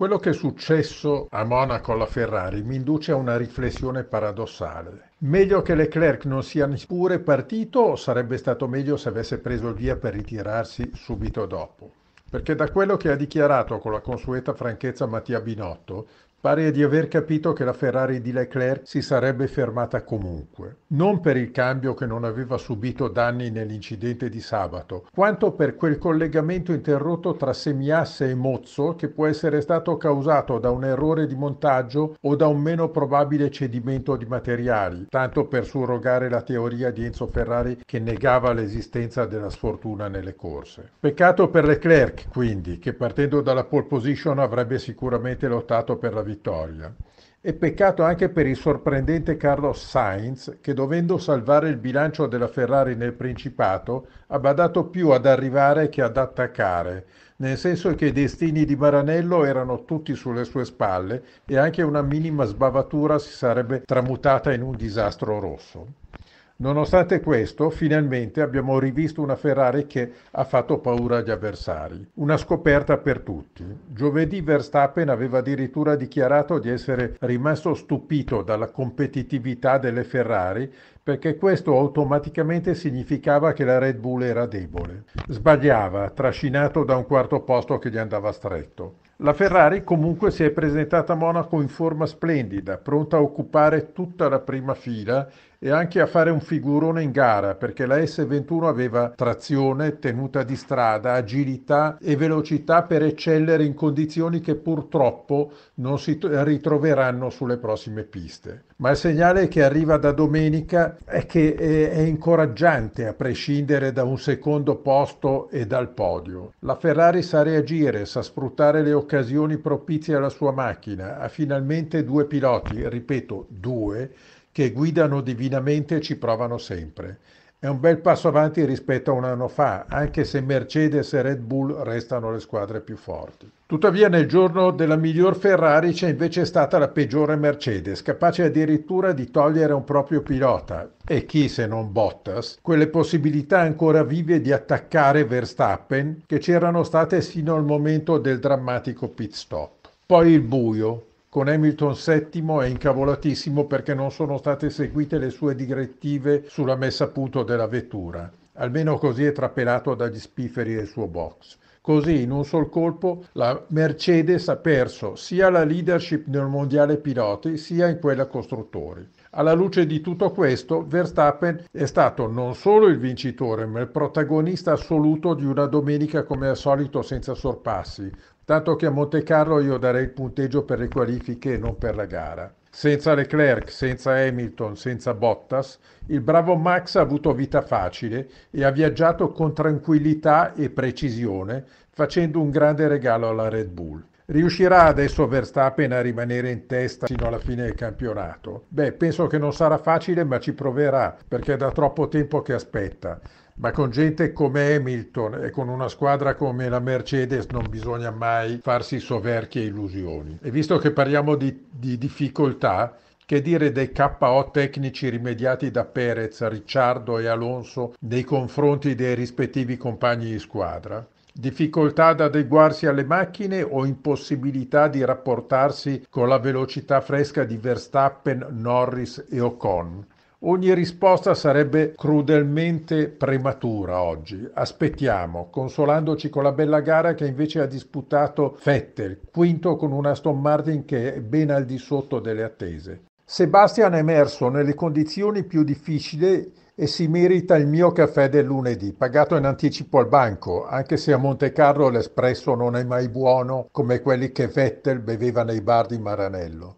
Quello che è successo a Monaco alla Ferrari mi induce a una riflessione paradossale. Meglio che Leclerc non sia neppure partito o sarebbe stato meglio se avesse preso il via per ritirarsi subito dopo? Perché da quello che ha dichiarato con la consueta franchezza Mattia Binotto Pare di aver capito che la Ferrari di Leclerc si sarebbe fermata comunque, non per il cambio che non aveva subito danni nell'incidente di sabato, quanto per quel collegamento interrotto tra semiasse e mozzo che può essere stato causato da un errore di montaggio o da un meno probabile cedimento di materiali, tanto per surrogare la teoria di Enzo Ferrari che negava l'esistenza della sfortuna nelle corse. Peccato per Leclerc, quindi, che partendo dalla pole position avrebbe sicuramente lottato per la vittoria vittoria. E peccato anche per il sorprendente Carlos Sainz che dovendo salvare il bilancio della Ferrari nel Principato ha badato più ad arrivare che ad attaccare, nel senso che i destini di Maranello erano tutti sulle sue spalle e anche una minima sbavatura si sarebbe tramutata in un disastro rosso. Nonostante questo, finalmente abbiamo rivisto una Ferrari che ha fatto paura agli avversari. Una scoperta per tutti. Giovedì Verstappen aveva addirittura dichiarato di essere rimasto stupito dalla competitività delle Ferrari perché questo automaticamente significava che la Red Bull era debole. Sbagliava, trascinato da un quarto posto che gli andava stretto. La Ferrari comunque si è presentata a Monaco in forma splendida, pronta a occupare tutta la prima fila e anche a fare un figurone in gara perché la S21 aveva trazione, tenuta di strada, agilità e velocità per eccellere in condizioni che purtroppo non si ritroveranno sulle prossime piste. Ma il segnale che arriva da domenica è che eh, è incoraggiante a prescindere da un secondo posto e dal podio. La Ferrari sa reagire, sa sfruttare le occasioni occasioni propizie alla sua macchina, ha finalmente due piloti, ripeto, due, che guidano divinamente e ci provano sempre. È un bel passo avanti rispetto a un anno fa, anche se Mercedes e Red Bull restano le squadre più forti. Tuttavia nel giorno della miglior Ferrari c'è invece stata la peggiore Mercedes, capace addirittura di togliere un proprio pilota, e chi se non Bottas, quelle possibilità ancora vive di attaccare Verstappen che c'erano state sino al momento del drammatico pit stop. Poi il buio, con Hamilton VII è incavolatissimo perché non sono state seguite le sue direttive sulla messa a punto della vettura. Almeno così è trapelato dagli spifferi del suo box. Così in un sol colpo la Mercedes ha perso sia la leadership nel mondiale piloti sia in quella costruttori. Alla luce di tutto questo, Verstappen è stato non solo il vincitore, ma il protagonista assoluto di una domenica come al solito senza sorpassi, tanto che a Monte Carlo io darei il punteggio per le qualifiche e non per la gara. Senza Leclerc, senza Hamilton, senza Bottas, il bravo Max ha avuto vita facile e ha viaggiato con tranquillità e precisione, facendo un grande regalo alla Red Bull. Riuscirà adesso Verstappen a rimanere in testa fino alla fine del campionato? Beh, penso che non sarà facile, ma ci proverà, perché è da troppo tempo che aspetta. Ma con gente come Hamilton e con una squadra come la Mercedes non bisogna mai farsi soverchie illusioni. E visto che parliamo di, di difficoltà, che dire dei KO tecnici rimediati da Perez, Ricciardo e Alonso nei confronti dei rispettivi compagni di squadra? difficoltà ad adeguarsi alle macchine o impossibilità di rapportarsi con la velocità fresca di Verstappen, Norris e Ocon. Ogni risposta sarebbe crudelmente prematura oggi. Aspettiamo, consolandoci con la bella gara che invece ha disputato Vettel, quinto con una Aston Martin che è ben al di sotto delle attese. Sebastian è emerso nelle condizioni più difficili e si merita il mio caffè del lunedì, pagato in anticipo al banco, anche se a Monte Carlo l'espresso non è mai buono come quelli che Vettel beveva nei bar di Maranello.